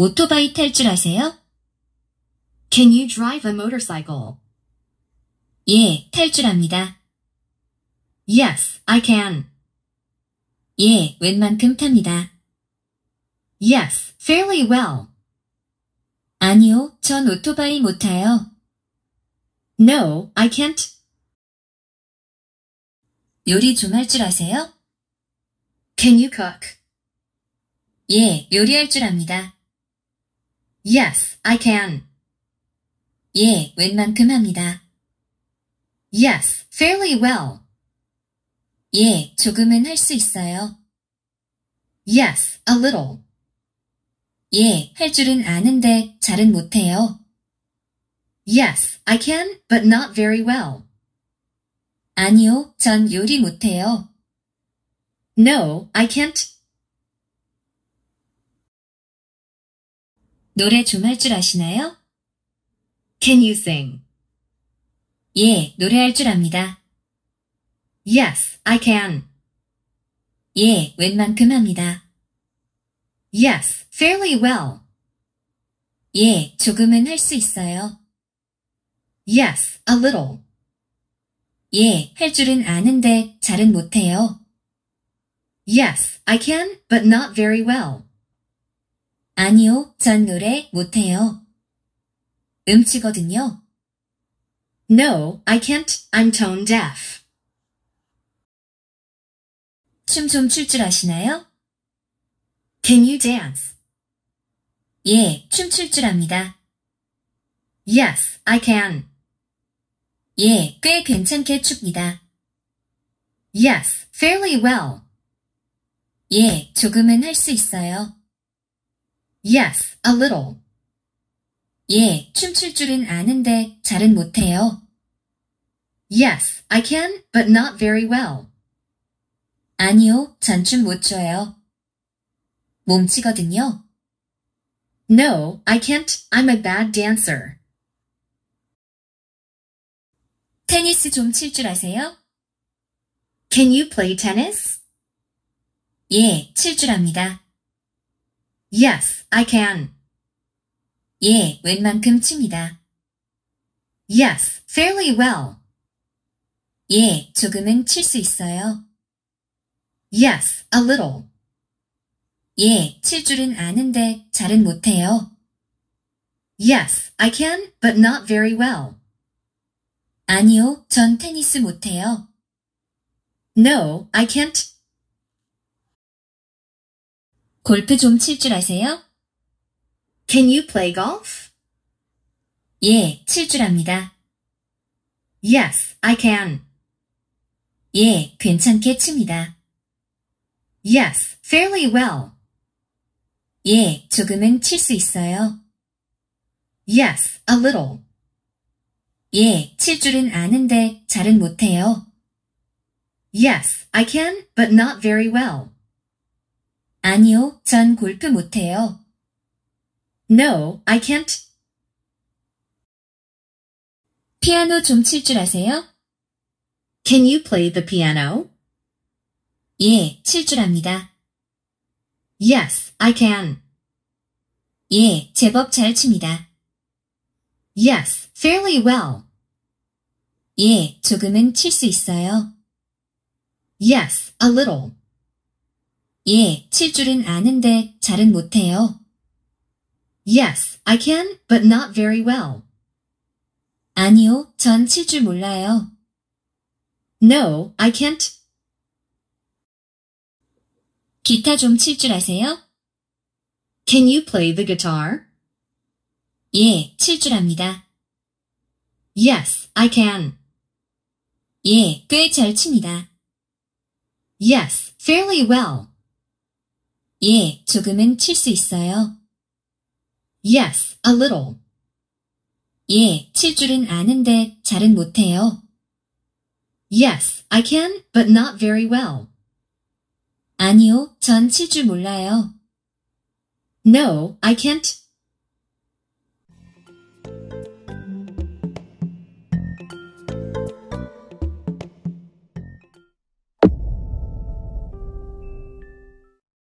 오토바이 탈 줄 아세요? Can you drive a motorcycle? 예, 탈 줄 압니다. Yes, I can. 예, 웬만큼 탑니다. Yes, fairly well. 아니요, 전 오토바이 못 타요. No, I can't. 요리 좀 할 줄 아세요? Can you cook? 예, 요리할 줄 압니다. Yes, I can. 예, 웬만큼 합니다. Yes, fairly well. 예, 조금은 할 수 있어요. Yes, a little. 예, 할 줄은 아는데 잘은 못해요. Yes, I can, but not very well. 아니요, 전 요리 못해요. No, I can't, 노래 좀 할 줄 아시나요? Can you sing? 예, 노래할 줄 압니다. Yes, I can. 예, 웬만큼 합니다. Yes, fairly well. 예, 조금은 할 수 있어요. Yes, a little. 예, 할 줄은 아는데 잘은 못해요. Yes, I can, but not very well. 아니요, 전 노래 못해요. 음치거든요. No, I can't. I'm tone deaf. 춤 좀 출 줄 아시나요? Can you dance? 예, 춤 출 줄 압니다. Yes, I can. 예, 꽤 괜찮게 춥니다. Yes, fairly well. 예, 조금은 할 수 있어요. Yes, a little. 예, 춤출 줄은 아는데 잘은 못해요. Yes, I can, but not very well. 아니요, 잔춤 못 춰요. 몸치거든요. No, I can't. I'm a bad dancer. 테니스 좀 칠 줄 아세요? Can you play tennis? 예, 칠 줄 압니다. Yes, I can. 예, 웬만큼 칩니다. Yes, fairly well. 예, 조금은 칠 수 있어요. Yes, a little. 예, 칠 줄은 아는데 잘은 못해요. Yes, I can, but not very well. 아니요, 전 테니스 못해요. No, I can't, 골프 좀 칠 줄 아세요? Can you play golf? 예, 칠 줄 압니다. Yes, I can. 예, 괜찮게 칩니다. Yes, fairly well. 예, 조금은 칠 수 있어요. Yes, a little. 예, 칠 줄은 아는데 잘은 못해요. Yes, I can, but not very well. 아니요, 전 골프 못해요. No, I can't. 피아노 좀 칠 줄 아세요? Can you play the piano? 예, 칠 줄 압니다. Yes, I can. 예, 제법 잘 칩니다. Yes, fairly well. 예, 조금은 칠 수 있어요. Yes, a little. 예, 칠 줄은 아는데 잘은 못해요. Yes, I can, but not very well. 아니요, 전 칠 줄 몰라요. No, I can't. 기타 좀 칠 줄 아세요? Can you play the guitar? 예, 칠 줄 압니다. Yes, I can. 예, 꽤 잘 칩니다. Yes, fairly well. 예, 조금은 칠 수 있어요. Yes, a little. 예, 칠 줄은 아는데 잘은 못해요. Yes, I can, but not very well. 아니요, 전 칠 줄 몰라요. No, I can't,